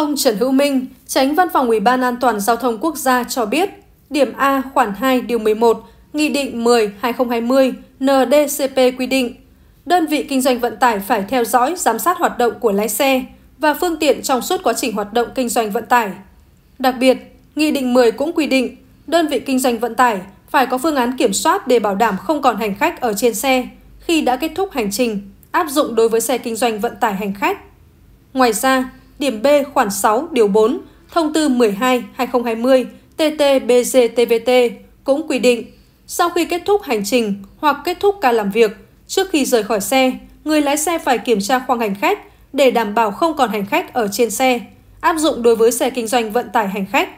Ông Trần Hữu Minh, tránh văn phòng Ủy ban An toàn Giao thông Quốc gia cho biết, điểm A khoản 2 điều 11, Nghị định 10-2020 NDCP quy định, đơn vị kinh doanh vận tải phải theo dõi, giám sát hoạt động của lái xe và phương tiện trong suốt quá trình hoạt động kinh doanh vận tải. Đặc biệt, Nghị định 10 cũng quy định, đơn vị kinh doanh vận tải phải có phương án kiểm soát để bảo đảm không còn hành khách ở trên xe khi đã kết thúc hành trình, áp dụng đối với xe kinh doanh vận tải hành khách. Ngoài ra, điểm B khoản 6 điều 4, thông tư 12-2020 TT-BGTVT cũng quy định, sau khi kết thúc hành trình hoặc kết thúc ca làm việc, trước khi rời khỏi xe, người lái xe phải kiểm tra khoang hành khách để đảm bảo không còn hành khách ở trên xe, áp dụng đối với xe kinh doanh vận tải hành khách.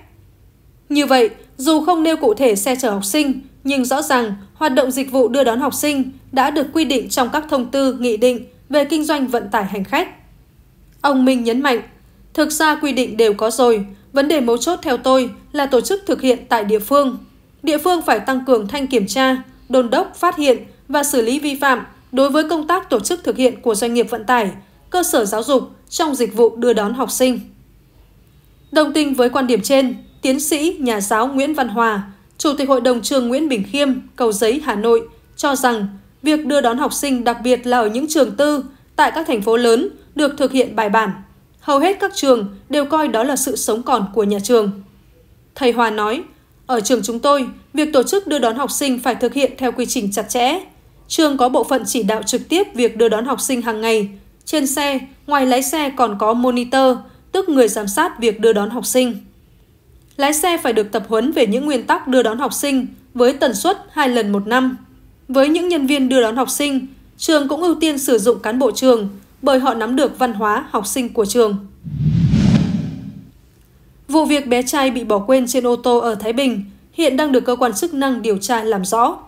Như vậy, dù không nêu cụ thể xe chở học sinh, nhưng rõ ràng hoạt động dịch vụ đưa đón học sinh đã được quy định trong các thông tư, nghị định về kinh doanh vận tải hành khách. Ông Minh nhấn mạnh, Thực ra quy định đều có rồi, vấn đề mấu chốt theo tôi là tổ chức thực hiện tại địa phương. Địa phương phải tăng cường thanh kiểm tra, đôn đốc, phát hiện và xử lý vi phạm đối với công tác tổ chức thực hiện của doanh nghiệp vận tải, cơ sở giáo dục trong dịch vụ đưa đón học sinh. Đồng tình với quan điểm trên, tiến sĩ, nhà giáo Nguyễn Văn Hòa, Chủ tịch Hội đồng trường Nguyễn Bình Khiêm, Cầu Giấy, Hà Nội, cho rằng việc đưa đón học sinh đặc biệt là ở những trường tư tại các thành phố lớn được thực hiện bài bản hầu hết các trường đều coi đó là sự sống còn của nhà trường. Thầy Hòa nói, ở trường chúng tôi, việc tổ chức đưa đón học sinh phải thực hiện theo quy trình chặt chẽ. Trường có bộ phận chỉ đạo trực tiếp việc đưa đón học sinh hàng ngày. Trên xe, ngoài lái xe còn có monitor, tức người giám sát việc đưa đón học sinh. Lái xe phải được tập huấn về những nguyên tắc đưa đón học sinh với tần suất 2 lần một năm. Với những nhân viên đưa đón học sinh, trường cũng ưu tiên sử dụng cán bộ trường bởi họ nắm được văn hóa học sinh của trường. Vụ việc bé trai bị bỏ quên trên ô tô ở Thái Bình hiện đang được cơ quan chức năng điều tra làm rõ.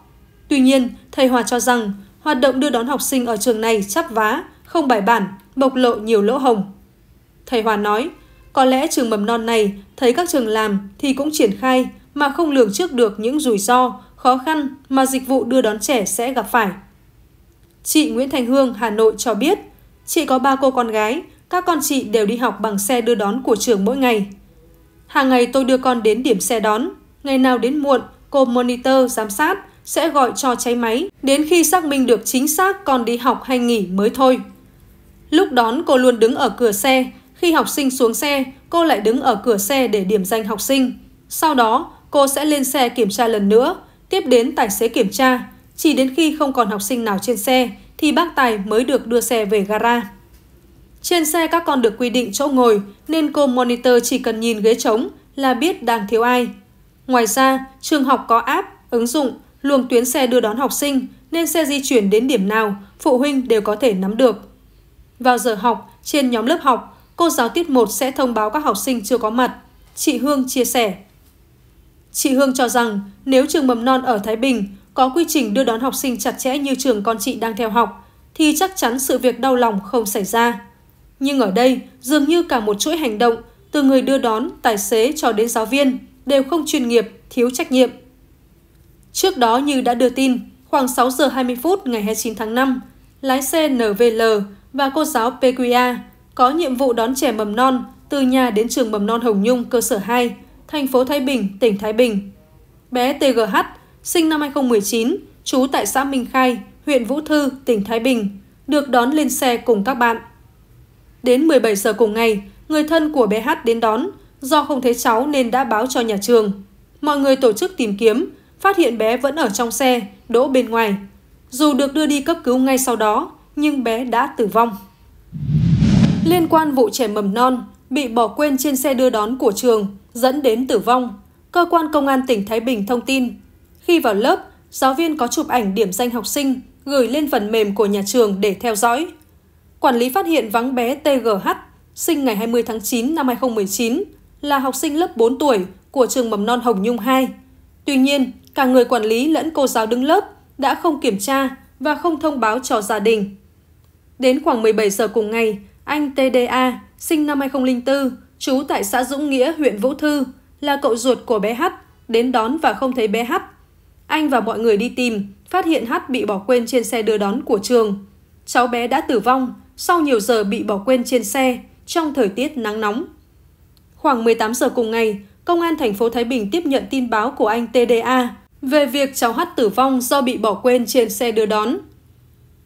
Tuy nhiên, thầy Hòa cho rằng hoạt động đưa đón học sinh ở trường này chắp vá, không bài bản, bộc lộ nhiều lỗ hồng. Thầy Hòa nói, có lẽ trường mầm non này thấy các trường làm thì cũng triển khai mà không lường trước được những rủi ro, khó khăn mà dịch vụ đưa đón trẻ sẽ gặp phải. Chị Nguyễn Thành Hương, Hà Nội cho biết, Chị có ba cô con gái, các con chị đều đi học bằng xe đưa đón của trường mỗi ngày. Hàng ngày tôi đưa con đến điểm xe đón, ngày nào đến muộn, cô monitor giám sát sẽ gọi cho cháy máy đến khi xác minh được chính xác con đi học hay nghỉ mới thôi. Lúc đón cô luôn đứng ở cửa xe, khi học sinh xuống xe, cô lại đứng ở cửa xe để điểm danh học sinh. Sau đó, cô sẽ lên xe kiểm tra lần nữa, tiếp đến tài xế kiểm tra, chỉ đến khi không còn học sinh nào trên xe thì bác Tài mới được đưa xe về gara. Trên xe các con được quy định chỗ ngồi nên cô monitor chỉ cần nhìn ghế trống là biết đang thiếu ai. Ngoài ra, trường học có app, ứng dụng, luồng tuyến xe đưa đón học sinh nên xe di chuyển đến điểm nào phụ huynh đều có thể nắm được. Vào giờ học, trên nhóm lớp học, cô giáo tiết 1 sẽ thông báo các học sinh chưa có mặt. Chị Hương chia sẻ. Chị Hương cho rằng nếu trường mầm non ở Thái Bình có quy trình đưa đón học sinh chặt chẽ như trường con chị đang theo học, thì chắc chắn sự việc đau lòng không xảy ra. Nhưng ở đây, dường như cả một chuỗi hành động, từ người đưa đón, tài xế cho đến giáo viên, đều không chuyên nghiệp, thiếu trách nhiệm. Trước đó như đã đưa tin, khoảng 6 giờ 20 phút ngày 29 tháng 5, lái xe NVL và cô giáo PQA có nhiệm vụ đón trẻ mầm non từ nhà đến trường mầm non Hồng Nhung cơ sở 2, thành phố Thái Bình, tỉnh Thái Bình. Bé TGH sinh năm 2019, trú tại xã Minh Khai, huyện Vũ Thư, tỉnh Thái Bình, được đón lên xe cùng các bạn. Đến 17 giờ cùng ngày, người thân của bé Hát đến đón, do không thấy cháu nên đã báo cho nhà trường. Mọi người tổ chức tìm kiếm, phát hiện bé vẫn ở trong xe, đỗ bên ngoài. Dù được đưa đi cấp cứu ngay sau đó, nhưng bé đã tử vong. Liên quan vụ trẻ mầm non bị bỏ quên trên xe đưa đón của trường dẫn đến tử vong, cơ quan công an tỉnh Thái Bình thông tin khi vào lớp, giáo viên có chụp ảnh điểm danh học sinh, gửi lên phần mềm của nhà trường để theo dõi. Quản lý phát hiện vắng bé TGH, sinh ngày 20 tháng 9 năm 2019, là học sinh lớp 4 tuổi của trường mầm non Hồng Nhung 2. Tuy nhiên, cả người quản lý lẫn cô giáo đứng lớp đã không kiểm tra và không thông báo cho gia đình. Đến khoảng 17 giờ cùng ngày, anh TDA, sinh năm 2004, trú tại xã Dũng Nghĩa, huyện Vũ Thư, là cậu ruột của bé H, đến đón và không thấy bé H anh và mọi người đi tìm, phát hiện Hát bị bỏ quên trên xe đưa đón của trường. Cháu bé đã tử vong sau nhiều giờ bị bỏ quên trên xe trong thời tiết nắng nóng. Khoảng 18 giờ cùng ngày, Công an thành phố Thái Bình tiếp nhận tin báo của anh TDA về việc cháu Hát tử vong do bị bỏ quên trên xe đưa đón.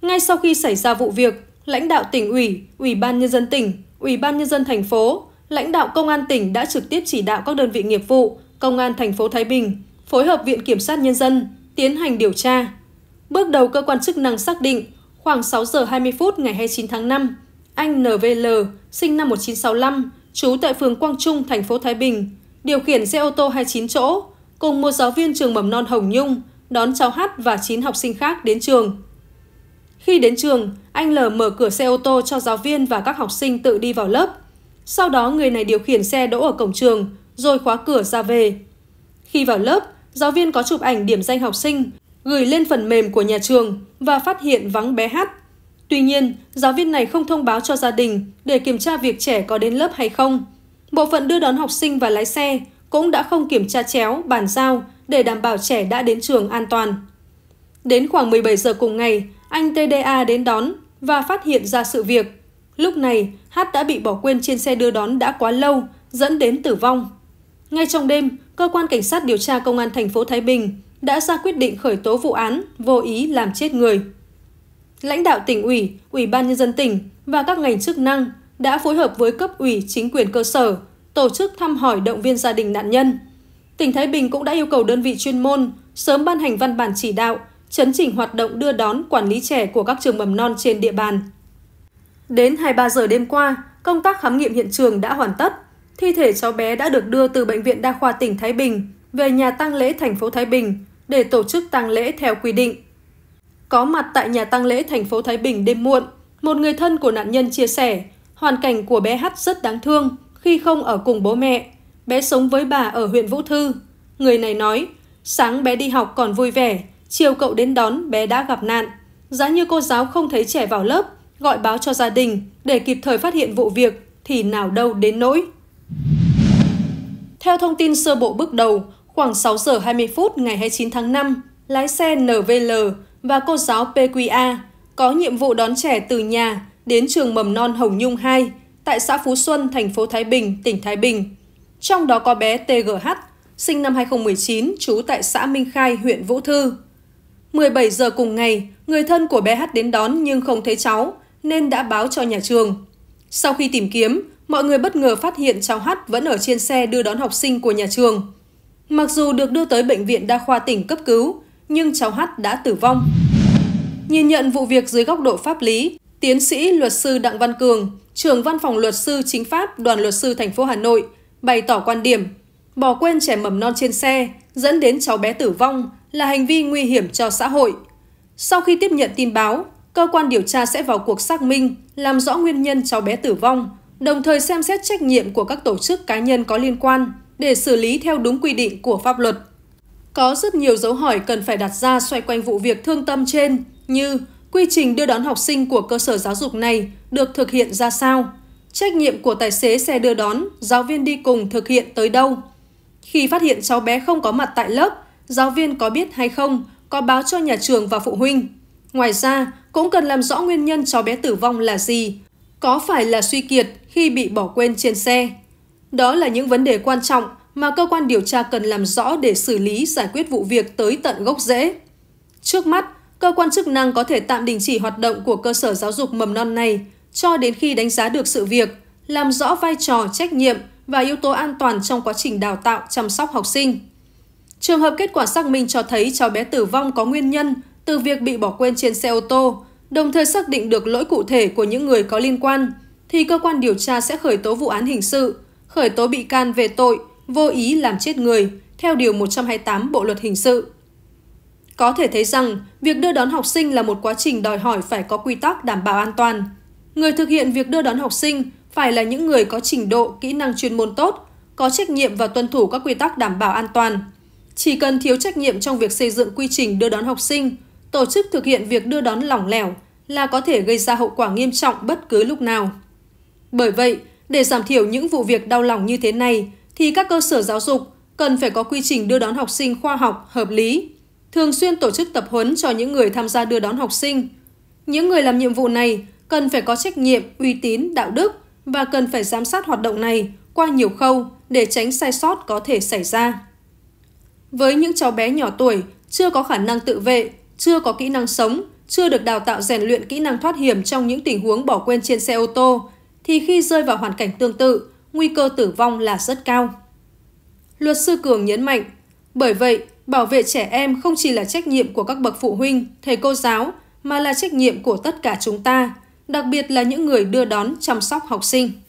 Ngay sau khi xảy ra vụ việc, lãnh đạo tỉnh ủy, ủy ban nhân dân tỉnh, ủy ban nhân dân thành phố, lãnh đạo công an tỉnh đã trực tiếp chỉ đạo các đơn vị nghiệp vụ, công an thành phố Thái Bình phối hợp Viện Kiểm sát Nhân dân tiến hành điều tra. Bước đầu cơ quan chức năng xác định khoảng 6 giờ 20 phút ngày 29 tháng 5, anh NVL, sinh năm 1965, trú tại phường Quang Trung, thành phố Thái Bình, điều khiển xe ô tô 29 chỗ, cùng một giáo viên trường mầm non Hồng Nhung đón cháu Hát và 9 học sinh khác đến trường. Khi đến trường, anh L mở cửa xe ô tô cho giáo viên và các học sinh tự đi vào lớp. Sau đó người này điều khiển xe đỗ ở cổng trường, rồi khóa cửa ra về. Khi vào lớp, giáo viên có chụp ảnh điểm danh học sinh, gửi lên phần mềm của nhà trường và phát hiện vắng bé Hát. Tuy nhiên, giáo viên này không thông báo cho gia đình để kiểm tra việc trẻ có đến lớp hay không. Bộ phận đưa đón học sinh và lái xe cũng đã không kiểm tra chéo, bàn giao để đảm bảo trẻ đã đến trường an toàn. Đến khoảng 17 giờ cùng ngày, anh TDA đến đón và phát hiện ra sự việc. Lúc này, H đã bị bỏ quên trên xe đưa đón đã quá lâu, dẫn đến tử vong. Ngay trong đêm, cơ quan cảnh sát điều tra công an thành phố Thái Bình đã ra quyết định khởi tố vụ án vô ý làm chết người. Lãnh đạo tỉnh ủy, ủy ban nhân dân tỉnh và các ngành chức năng đã phối hợp với cấp ủy chính quyền cơ sở tổ chức thăm hỏi động viên gia đình nạn nhân. Tỉnh Thái Bình cũng đã yêu cầu đơn vị chuyên môn sớm ban hành văn bản chỉ đạo, chấn chỉnh hoạt động đưa đón quản lý trẻ của các trường mầm non trên địa bàn. Đến 23 giờ đêm qua, công tác khám nghiệm hiện trường đã hoàn tất, Thi thể cháu bé đã được đưa từ Bệnh viện Đa khoa tỉnh Thái Bình về nhà tang lễ thành phố Thái Bình để tổ chức tang lễ theo quy định. Có mặt tại nhà tang lễ thành phố Thái Bình đêm muộn, một người thân của nạn nhân chia sẻ hoàn cảnh của bé Hát rất đáng thương khi không ở cùng bố mẹ. Bé sống với bà ở huyện Vũ Thư. Người này nói, sáng bé đi học còn vui vẻ, chiều cậu đến đón bé đã gặp nạn. Giá như cô giáo không thấy trẻ vào lớp, gọi báo cho gia đình để kịp thời phát hiện vụ việc thì nào đâu đến nỗi. Theo thông tin sơ bộ bước đầu, khoảng 6 giờ 20 phút ngày 29 tháng 5, lái xe NVL và cô giáo PQA có nhiệm vụ đón trẻ từ nhà đến trường mầm non Hồng Nhung 2 tại xã Phú Xuân, thành phố Thái Bình, tỉnh Thái Bình. Trong đó có bé TGH, sinh năm 2019, trú tại xã Minh Khai, huyện Vũ Thư. 17 giờ cùng ngày, người thân của bé H đến đón nhưng không thấy cháu, nên đã báo cho nhà trường. Sau khi tìm kiếm, mọi người bất ngờ phát hiện cháu Hát vẫn ở trên xe đưa đón học sinh của nhà trường. Mặc dù được đưa tới bệnh viện đa khoa tỉnh cấp cứu, nhưng cháu Hát đã tử vong. Nhìn nhận vụ việc dưới góc độ pháp lý, tiến sĩ luật sư Đặng Văn Cường, trưởng văn phòng luật sư chính pháp Đoàn luật sư thành phố Hà Nội bày tỏ quan điểm bỏ quên trẻ mầm non trên xe dẫn đến cháu bé tử vong là hành vi nguy hiểm cho xã hội. Sau khi tiếp nhận tin báo, cơ quan điều tra sẽ vào cuộc xác minh, làm rõ nguyên nhân cháu bé tử vong đồng thời xem xét trách nhiệm của các tổ chức cá nhân có liên quan để xử lý theo đúng quy định của pháp luật. Có rất nhiều dấu hỏi cần phải đặt ra xoay quanh vụ việc thương tâm trên như quy trình đưa đón học sinh của cơ sở giáo dục này được thực hiện ra sao, trách nhiệm của tài xế xe đưa đón, giáo viên đi cùng thực hiện tới đâu. Khi phát hiện cháu bé không có mặt tại lớp, giáo viên có biết hay không, có báo cho nhà trường và phụ huynh. Ngoài ra, cũng cần làm rõ nguyên nhân cháu bé tử vong là gì, có phải là suy kiệt khi bị bỏ quên trên xe? Đó là những vấn đề quan trọng mà cơ quan điều tra cần làm rõ để xử lý giải quyết vụ việc tới tận gốc rễ. Trước mắt, cơ quan chức năng có thể tạm đình chỉ hoạt động của cơ sở giáo dục mầm non này cho đến khi đánh giá được sự việc, làm rõ vai trò, trách nhiệm và yếu tố an toàn trong quá trình đào tạo, chăm sóc học sinh. Trường hợp kết quả xác minh cho thấy cháu bé tử vong có nguyên nhân từ việc bị bỏ quên trên xe ô tô, đồng thời xác định được lỗi cụ thể của những người có liên quan, thì cơ quan điều tra sẽ khởi tố vụ án hình sự, khởi tố bị can về tội vô ý làm chết người theo Điều 128 Bộ Luật Hình sự. Có thể thấy rằng, việc đưa đón học sinh là một quá trình đòi hỏi phải có quy tắc đảm bảo an toàn. Người thực hiện việc đưa đón học sinh phải là những người có trình độ, kỹ năng chuyên môn tốt, có trách nhiệm và tuân thủ các quy tắc đảm bảo an toàn. Chỉ cần thiếu trách nhiệm trong việc xây dựng quy trình đưa đón học sinh, Tổ chức thực hiện việc đưa đón lỏng lẻo là có thể gây ra hậu quả nghiêm trọng bất cứ lúc nào. Bởi vậy, để giảm thiểu những vụ việc đau lòng như thế này, thì các cơ sở giáo dục cần phải có quy trình đưa đón học sinh khoa học, hợp lý, thường xuyên tổ chức tập huấn cho những người tham gia đưa đón học sinh. Những người làm nhiệm vụ này cần phải có trách nhiệm, uy tín, đạo đức và cần phải giám sát hoạt động này qua nhiều khâu để tránh sai sót có thể xảy ra. Với những cháu bé nhỏ tuổi chưa có khả năng tự vệ chưa có kỹ năng sống, chưa được đào tạo rèn luyện kỹ năng thoát hiểm trong những tình huống bỏ quên trên xe ô tô, thì khi rơi vào hoàn cảnh tương tự, nguy cơ tử vong là rất cao. Luật sư Cường nhấn mạnh, bởi vậy, bảo vệ trẻ em không chỉ là trách nhiệm của các bậc phụ huynh, thầy cô giáo, mà là trách nhiệm của tất cả chúng ta, đặc biệt là những người đưa đón chăm sóc học sinh.